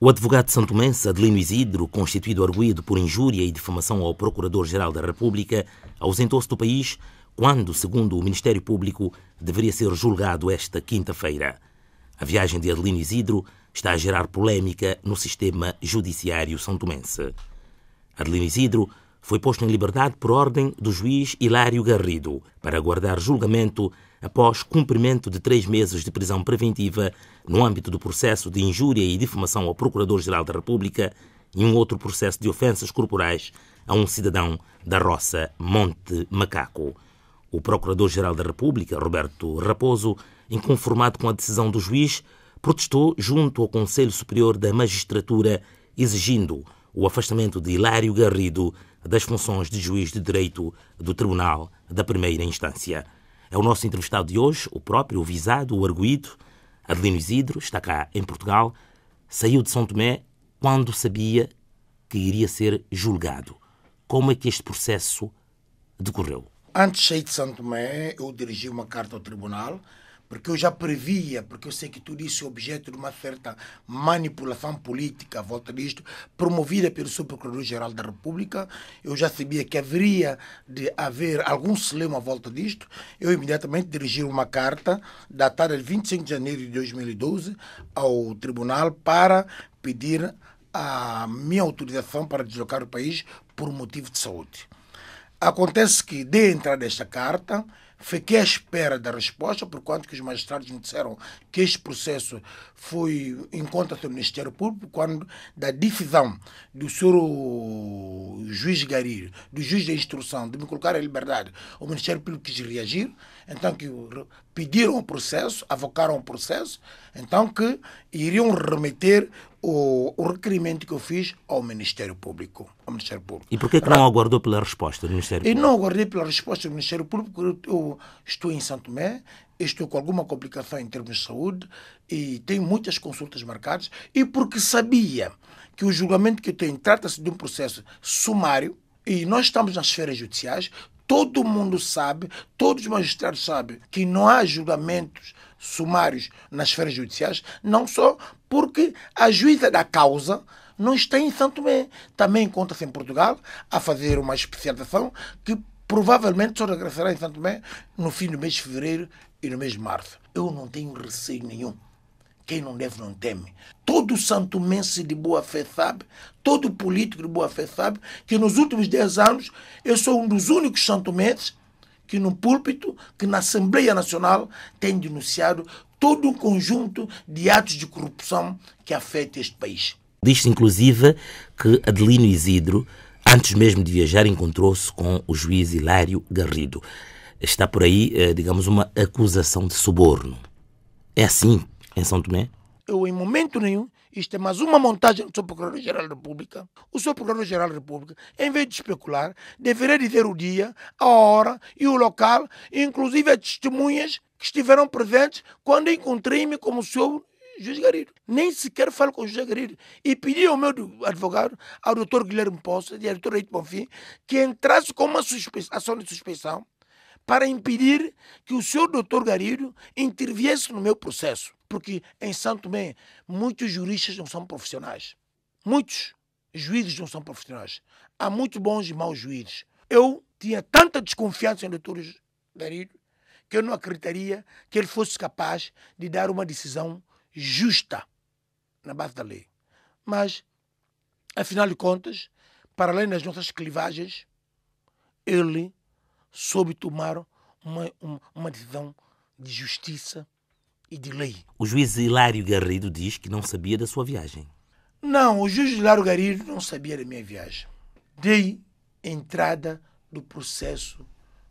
O advogado santo-mense Adelino Isidro, constituído arguído por injúria e difamação ao Procurador-Geral da República, ausentou-se do país quando, segundo o Ministério Público, deveria ser julgado esta quinta-feira. A viagem de Adelino Isidro está a gerar polémica no sistema judiciário santomense. Adelino Isidro foi posto em liberdade por ordem do juiz Hilário Garrido para aguardar julgamento após cumprimento de três meses de prisão preventiva no âmbito do processo de injúria e difamação ao Procurador-Geral da República e um outro processo de ofensas corporais a um cidadão da roça Monte Macaco. O Procurador-Geral da República, Roberto Raposo, inconformado com a decisão do juiz, protestou junto ao Conselho Superior da Magistratura, exigindo o afastamento de Hilário Garrido das funções de juiz de direito do Tribunal da Primeira Instância. É o nosso entrevistado de hoje, o próprio, o visado, o arguído, Adelino Isidro, está cá em Portugal, saiu de São Tomé quando sabia que iria ser julgado. Como é que este processo decorreu? Antes de sair de São Tomé, eu dirigi uma carta ao tribunal porque eu já previa, porque eu sei que tudo isso é objeto de uma certa manipulação política à volta disto, promovida pelo seu Procurador-Geral da República. Eu já sabia que haveria de haver algum celeuma à volta disto. Eu imediatamente dirigi uma carta, datada de 25 de janeiro de 2012, ao Tribunal para pedir a minha autorização para deslocar o país por motivo de saúde. Acontece que, de entrada desta carta, Fiquei à espera da resposta, por quanto que os magistrados me disseram que este processo foi em conta do Ministério Público, quando da decisão do senhor juiz Garir, do juiz da instrução, de me colocar em liberdade, o Ministério Público quis reagir, então que pediram o processo, avocaram o processo, então que iriam remeter o, o, requerimento que eu fiz ao Ministério Público. Ao Ministério Público. E por que não aguardou pela resposta do Ministério Público? Eu não aguardei pela resposta do Ministério Público porque eu estou em Santo Mé, estou com alguma complicação em termos de saúde e tenho muitas consultas marcadas e porque sabia que o julgamento que eu tenho trata-se de um processo sumário e nós estamos nas esferas judiciais, todo mundo sabe, todos os magistrados sabem que não há julgamentos sumários nas esferas judiciais, não só porque a juíza da causa não está em Santo Tomé. Também encontra-se em Portugal a fazer uma especialização que provavelmente só regressará em Santo Tomé no fim do mês de fevereiro e no mês de março. Eu não tenho receio nenhum quem não deve não teme. Todo santo santumense de boa fé sabe, todo político de boa fé sabe, que nos últimos 10 anos eu sou um dos únicos santo menses que no púlpito, que na Assembleia Nacional, tem denunciado todo um conjunto de atos de corrupção que afeta este país. Diz-se, inclusive, que Adelino Isidro, antes mesmo de viajar, encontrou-se com o juiz Hilário Garrido. Está por aí, eh, digamos, uma acusação de suborno. É assim em São Tomé? Eu, em momento nenhum, isto é mais uma montagem do Sr. Procurador-Geral da República. O Sr. Procurador-Geral da República, em vez de especular, deveria dizer o dia, a hora e o local, inclusive as testemunhas que estiveram presentes quando encontrei-me como o Sr. Juiz Garrido. Nem sequer falo com o Juiz Garrido. E pedi ao meu advogado, ao Dr. Guilherme Poça e ao Dr. Leite Bonfim, que entrasse com uma ação de suspeição para impedir que o Sr. Dr. Garrido interviesse no meu processo. Porque em Santo Tomé, muitos juristas não são profissionais. Muitos juízes não são profissionais. Há muitos bons e maus juízes. Eu tinha tanta desconfiança em doutor Darílio que eu não acreditaria que ele fosse capaz de dar uma decisão justa na base da lei. Mas, afinal de contas, para além das nossas clivagens, ele soube tomar uma, uma, uma decisão de justiça e de lei. O juiz Hilário Garrido diz que não sabia da sua viagem. Não, o juiz Hilário Garrido não sabia da minha viagem. Dei entrada do processo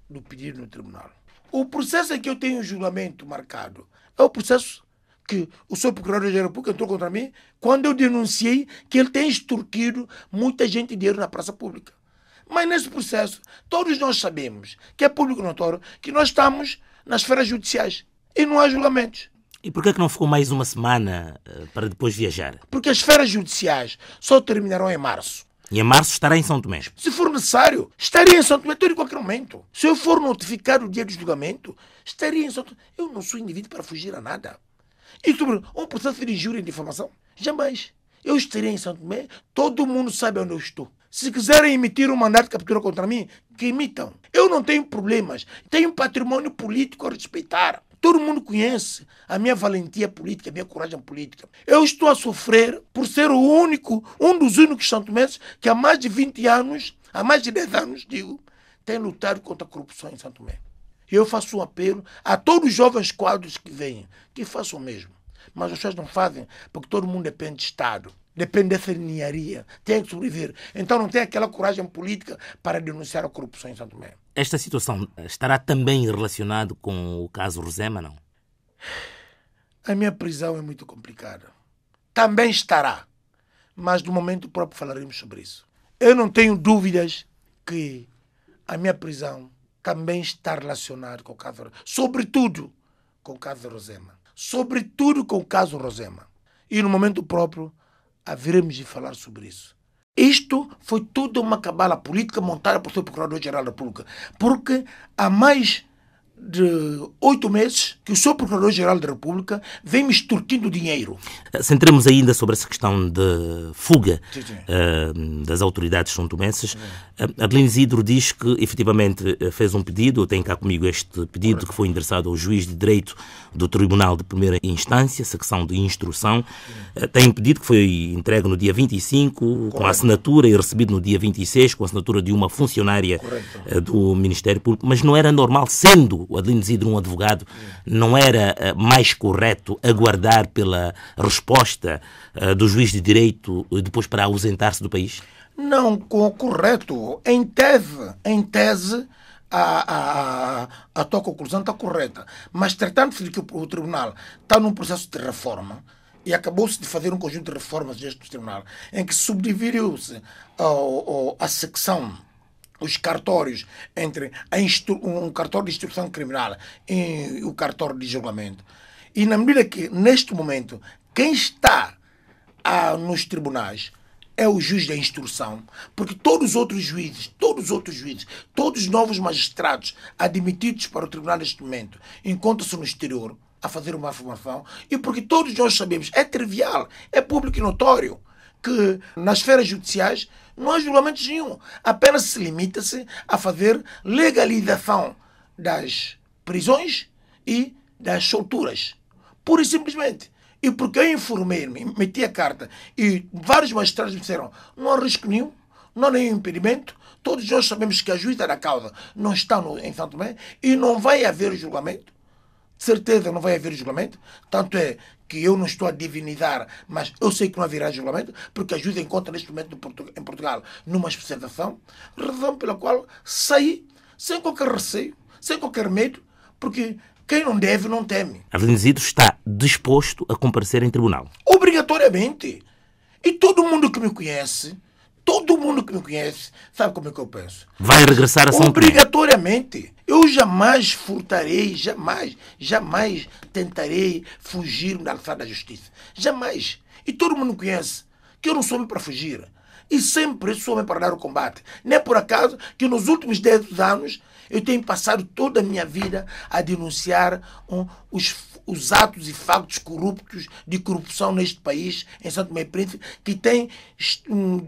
do pedido no tribunal. O processo em que eu tenho julgamento marcado é o processo que o seu procurador de público entrou contra mim quando eu denunciei que ele tem extorquido muita gente dinheiro na praça pública. Mas nesse processo, todos nós sabemos, que é público notório, que nós estamos nas esferas judiciais e não há julgamentos. E porquê que não ficou mais uma semana eh, para depois viajar? Porque as esferas judiciais só terminarão em março. E em março estará em São Tomé? Se for necessário, estaria em São Tomé todo em qualquer momento. Se eu for notificar o dia do julgamento, estaria em São Tomé. Eu não sou indivíduo para fugir a nada. E sobre um processo de injúria e difamação? Jamais. Eu estarei em São Tomé, todo mundo sabe onde eu estou. Se quiserem emitir um mandato de captura contra mim, que emitam. Eu não tenho problemas. Tenho patrimônio político a respeitar. Todo mundo conhece a minha valentia política, a minha coragem política. Eu estou a sofrer por ser o único, um dos únicos santomenses que há mais de 20 anos, há mais de 10 anos, digo, tem lutado contra a corrupção em Santo Tomé. E eu faço um apelo a todos os jovens quadros que vêm, que façam o mesmo. Mas os pessoas não fazem, porque todo mundo depende de Estado, depende dessa linharia, tem que sobreviver. Então não tem aquela coragem política para denunciar a corrupção em Santo Tomé. Esta situação eh, estará também relacionada com o caso Rosema, não? A minha prisão é muito complicada. Também estará. Mas no momento próprio falaremos sobre isso. Eu não tenho dúvidas que a minha prisão também está relacionada com o caso Sobretudo com o caso Rosema. Sobretudo com o caso Rosema. E no momento próprio haveremos de falar sobre isso. Isto foi tudo uma cabala política montada por seu Procurador-Geral da República, porque há mais de oito meses que o Sr. Procurador-Geral da República vem me extorquindo dinheiro. Ah, Centremos ainda sobre essa questão de fuga sim, sim. Uh, das autoridades santomenses. Uh, ah, Adelino Isidro diz que efetivamente fez um pedido, tem cá comigo este pedido Correto. que foi endereçado ao juiz de direito do Tribunal de Primeira Instância, secção de instrução. Uh, tem um pedido que foi entregue no dia 25, Correto. com assinatura e recebido no dia 26, com a assinatura de uma funcionária do Ministério Público, mas não era normal, sendo o Adelino Isidro, um advogado, não era eh, mais correto aguardar pela resposta eh, do juiz de direito e eh, depois para ausentar-se do país? Não, correto. Em tese, em tese, a, a, a tua conclusão está correta. Mas tratando-se de que o, o tribunal está num processo de reforma, e acabou-se de fazer um conjunto de reformas deste tribunal, em que subdividiu-se a, a, a secção os cartórios entre um cartório de instrução criminal e o cartório de julgamento. E na medida que, neste momento, quem está a, nos tribunais é o juiz da instrução, porque todos os outros juízes, todos os outros juízes, todos os novos magistrados admitidos para o tribunal neste momento encontram-se no exterior a fazer uma formação, e porque todos nós sabemos, é trivial, é público e notório, que nas esferas judiciais não há julgamento nenhum. Apenas se limita-se a fazer legalização das prisões e das solturas. Pura e simplesmente. E porque eu informei-me, meti a carta e vários magistrados me disseram: não há risco nenhum, não há nenhum impedimento. Todos nós sabemos que a juíza da causa não está no, em Santo Tomé e não vai haver julgamento. De certeza não vai haver julgamento. Tanto é que eu não estou a divinizar, mas eu sei que não haverá julgamento, porque a juíza encontra neste momento em Portugal numa especialização, razão pela qual saí sem qualquer receio, sem qualquer medo, porque quem não deve não teme. Avenzido está disposto a comparecer em tribunal? Obrigatoriamente. E todo mundo que me conhece Todo mundo que me conhece sabe como é que eu penso. Vai regressar a São Obrigatoriamente. Eu jamais furtarei, jamais, jamais tentarei fugir da alçada da justiça. Jamais. E todo mundo me conhece que eu não sou homem para fugir. E sempre sou homem para dar o combate. Não é por acaso que nos últimos 10 anos eu tenho passado toda a minha vida a denunciar um, os, os atos e factos corruptos de corrupção neste país, em Santo Tomé e Príncipe, que tem,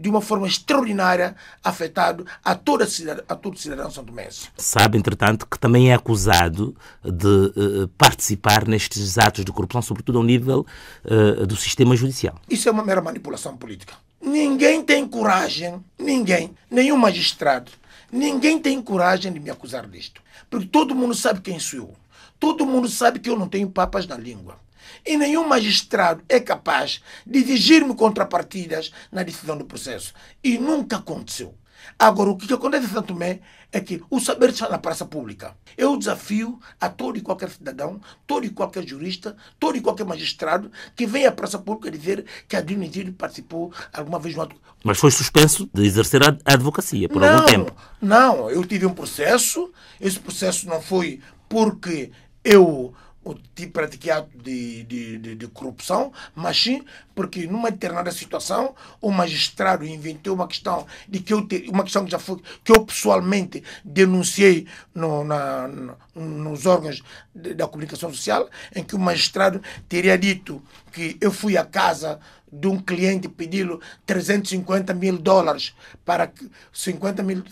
de uma forma extraordinária, afetado a, toda a, cidade a todo cidadão santo santomense. Sabe, entretanto, que também é acusado de uh, participar nestes atos de corrupção, sobretudo ao nível uh, do sistema judicial. Isso é uma mera manipulação política. Ninguém tem coragem, ninguém, nenhum magistrado, ninguém tem coragem de me acusar disto. Porque todo mundo sabe quem sou eu. Todo mundo sabe que eu não tenho papas na língua. E nenhum magistrado é capaz de dirigir-me contrapartidas na decisão do processo. E nunca aconteceu. Agora, o que acontece em Santo Tomé é que o saber está na praça pública. Eu desafio a todo e qualquer cidadão, todo e qualquer jurista, todo e qualquer magistrado que venha à praça pública dizer que a Egílio participou alguma vez no ato. Mas foi suspenso de exercer a advocacia por não, algum tempo. Não, eu tive um processo. Esse processo não foi porque eu tipo pratiquei ato de, de, de, de, corrupção, mas sim porque numa determinada situação o magistrado inventou uma questão de que eu ter uma questão que já foi que eu pessoalmente denunciei no, na, no, nos órgãos de, da comunicação social em que o magistrado teria dito que eu fui à casa de um cliente pedi-lo 350 mil dólares para 50 mil,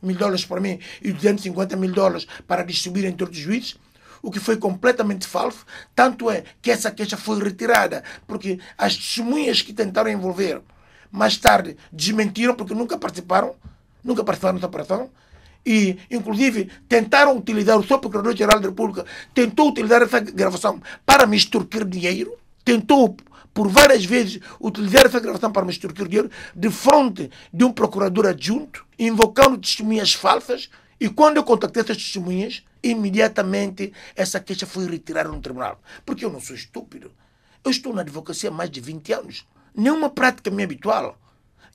mil dólares para mim e 250 mil dólares para distribuir entre os juízes o que foi completamente falso. Tanto é que essa queixa foi retirada, porque as testemunhas que tentaram envolver mais tarde desmentiram, porque nunca participaram, nunca participaram dessa operação. E, inclusive, tentaram utilizar, o seu Procurador-Geral da República tentou utilizar essa gravação para me extorquir dinheiro, tentou por várias vezes utilizar essa gravação para me extorquir dinheiro de frente de um procurador adjunto, invocando testemunhas falsas. E quando eu contactei essas testemunhas, imediatamente essa queixa foi retirada no tribunal. Porque eu não sou estúpido. Eu estou na advocacia há mais de 20 anos. Nenhuma é prática me habitual.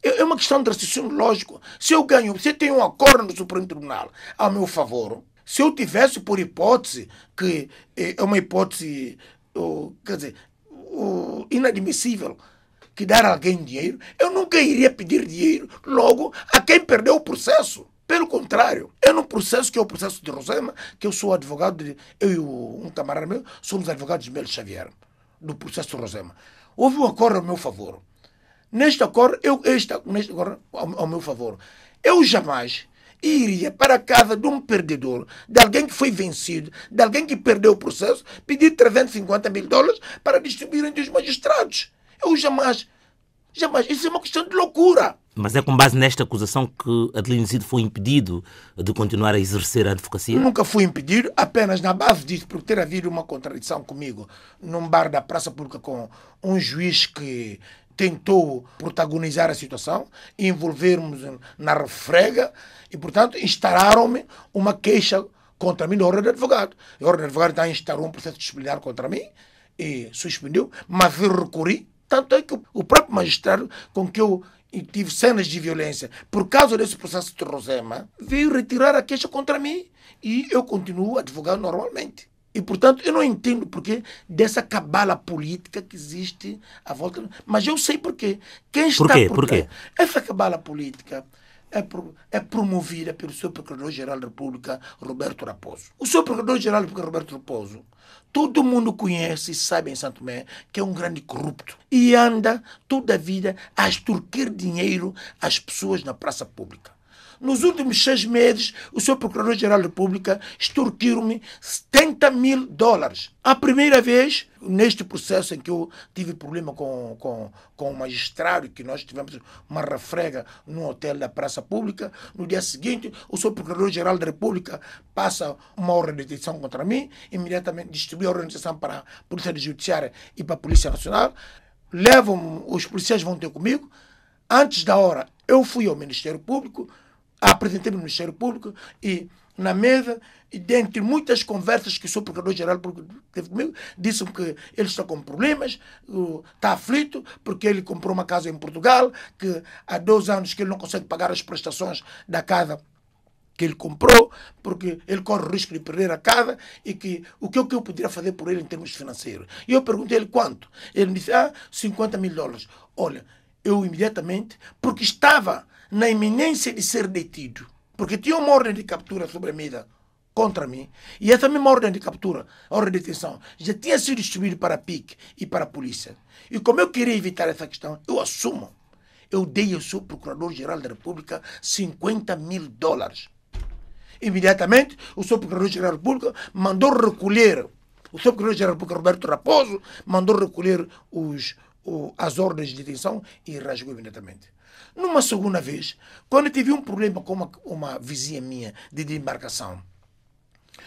É, é uma questão de raciocínio lógico. Se eu ganho, se eu tenho um acordo no Supremo Tribunal a meu favor, se eu tivesse por hipótese, que eh, é uma hipótese, quer dizer, inadmissível, que dar a alguém dinheiro, eu nunca iria pedir dinheiro logo a quem perdeu o processo. Pelo contrário, é no processo que é o processo de Rosema, que eu sou advogado, de, eu e um camarada meu somos advogados de Melo Xavier, do processo Rosema. Houve um acordo ao meu favor. Neste acordo, eu, este, neste acordo ao, ao meu favor, eu jamais iria para a casa de um perdedor, de alguém que foi vencido, de alguém que perdeu o processo, pedir 350 mil dólares para distribuir entre os magistrados. Eu jamais, jamais. Isso é uma questão de loucura. Mas é com base nesta acusação que Adelino Cid foi impedido de continuar a exercer a advocacia? Nunca fui impedido, apenas na base disso, por ter havido uma contradição comigo num bar da Praça Pública com um juiz que tentou protagonizar a situação, envolvermos na refrega e, portanto, instalaram-me uma queixa contra mim na Ordem de Advogado. A Ordem de Advogado então instaurou um processo disciplinar contra mim e suspendeu, mas eu recorri, tanto é que o próprio magistrado com que eu e tive cenas de violência por causa desse processo de Rosema, veio retirar a queixa contra mim e eu continuo advogando normalmente. E, portanto, eu não entendo porquê dessa cabala política que existe à volta. Mas eu sei porquê. Quem está por, quê? por, por quê? Essa cabala política é, é promovida pelo seu Procurador-Geral da República, Roberto Raposo. O seu Procurador-Geral da República, Roberto Raposo, todo mundo conhece e sabe em Santo Tomé que é um grande corrupto e anda toda a vida a extorquir dinheiro às pessoas na praça pública. Nos últimos seis meses, o seu Procurador-Geral da República extorquiu-me 70 mil dólares. A primeira vez, neste processo em que eu tive problema com, com, com o magistrado, que nós tivemos uma refrega num hotel da Praça Pública, no dia seguinte, o seu Procurador-Geral da República passa uma ordem de detenção contra mim, imediatamente distribui a ordem de detenção para a Polícia Judiciária e para a Polícia Nacional. Levam, os policiais vão ter comigo. Antes da hora, eu fui ao Ministério Público, apresentei me no Ministério Público e na mesa, e dentre muitas conversas que o seu procurador-geral teve comigo, disse-me que ele está com problemas, está aflito, porque ele comprou uma casa em Portugal, que há dois anos que ele não consegue pagar as prestações da casa que ele comprou, porque ele corre o risco de perder a casa e que o que eu, é que eu poderia fazer por ele em termos financeiros. E eu perguntei-lhe quanto. Ele me disse, ah, 50 mil dólares. Olha, eu imediatamente, porque estava na iminência de ser detido, porque tinha uma ordem de captura sobre a mesa contra mim, e essa mesma ordem de captura, a ordem de detenção, já tinha sido distribuída para a PIC e para a polícia. E como eu queria evitar essa questão, eu assumo. Eu dei ao seu Procurador-Geral da República 50 mil dólares. Imediatamente, o seu Procurador-Geral da República mandou recolher, o seu Procurador-Geral da República, Roberto Raposo, mandou recolher os o, as ordens de detenção e rasgou imediatamente. Numa segunda vez, quando tive um problema com uma, uma vizinha minha de desembarcação,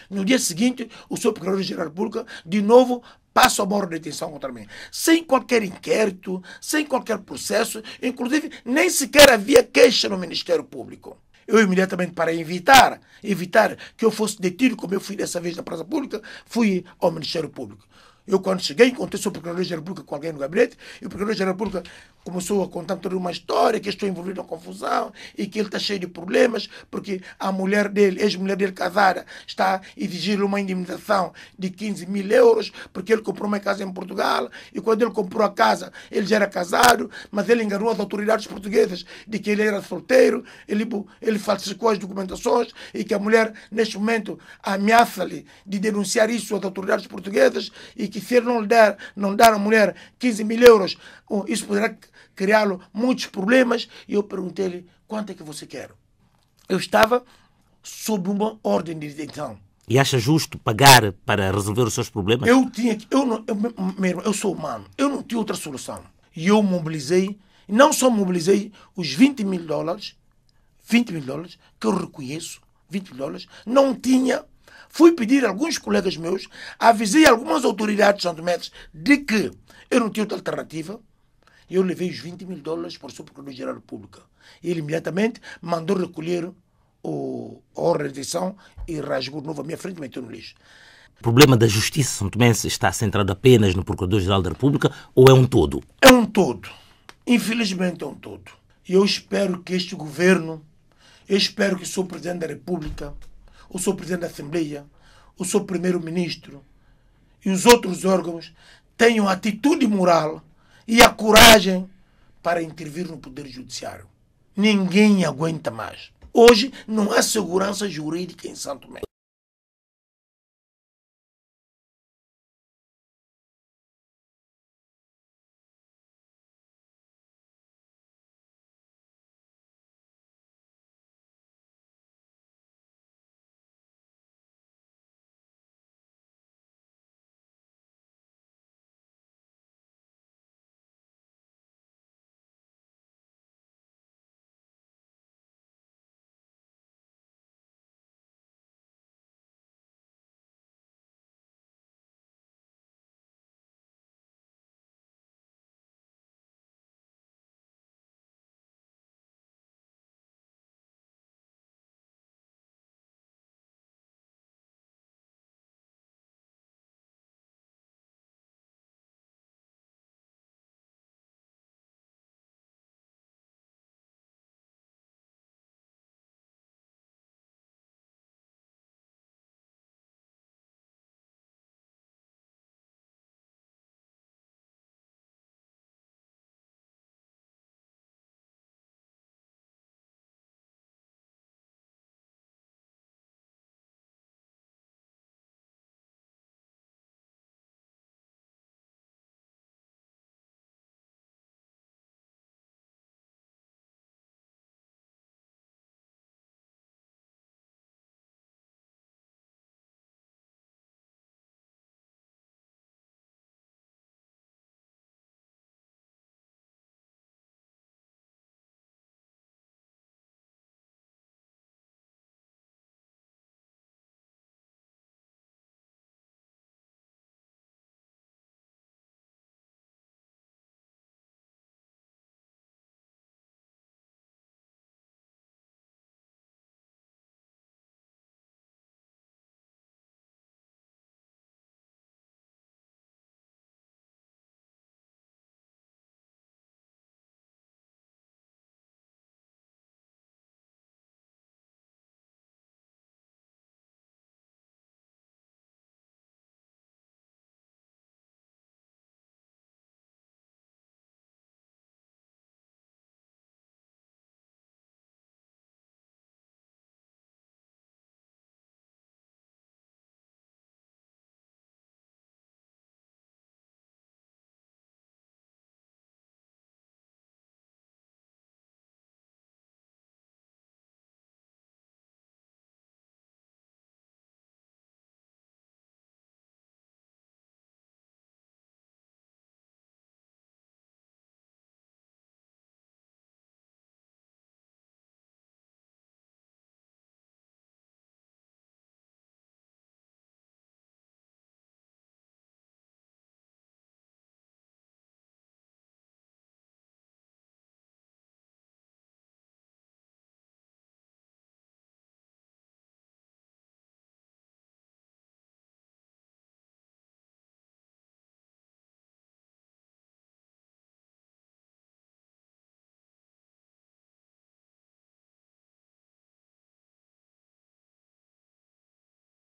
no dia seguinte, o seu procurador-geral da República, de novo, passa uma ordem de detenção contra mim. Sem qualquer inquérito, sem qualquer processo, inclusive nem sequer havia queixa no Ministério Público. Eu imediatamente, para evitar, evitar que eu fosse detido, como eu fui dessa vez na Praça Pública, fui ao Ministério Público. Eu, quando cheguei, encontrei o Procurador-Geral da República com alguém no gabinete, e o Procurador-Geral da República começou a contar toda uma história, que estou envolvido em confusão e que ele está cheio de problemas, porque a mulher dele, ex-mulher dele casada, está a exigir uma indemnização de 15 mil euros, porque ele comprou uma casa em Portugal, e quando ele comprou a casa, ele já era casado, mas ele enganou as autoridades portuguesas de que ele era solteiro, ele, ele falsificou as documentações e que a mulher, neste momento, ameaça-lhe de denunciar isso às autoridades portuguesas e que se ele não, lhe der, não dar à mulher 15 mil euros, isso poderá criá-lo muitos problemas. E eu perguntei-lhe quanto é que você quer. Eu estava sob uma ordem de detenção. E acha justo pagar para resolver os seus problemas? Eu tinha eu eu, meu eu sou humano, eu não tinha outra solução. E eu mobilizei, não só mobilizei os 20 mil dólares, 20 mil dólares, que eu reconheço, 20 mil dólares, não tinha. Fui pedir a alguns colegas meus, avisei algumas autoridades santomenses de que eu não tinha outra alternativa, eu levei os 20 mil dólares para o Supremo procurador-geral República. Ele imediatamente mandou recolher o, a ordem de detenção e rasgou de novo à minha frente e meteu no lixo. O problema da justiça São Tomense está centrado apenas no Procurador-Geral da República ou é um todo? É um todo. Infelizmente é um todo. E eu espero que este governo, eu espero que o Sr. Presidente da República, o Sr. Presidente da Assembleia, o Sr. Primeiro-Ministro e os outros órgãos tenham atitude moral e a coragem para intervir no Poder Judiciário. Ninguém aguenta mais. Hoje não há segurança jurídica em Santo Tomé.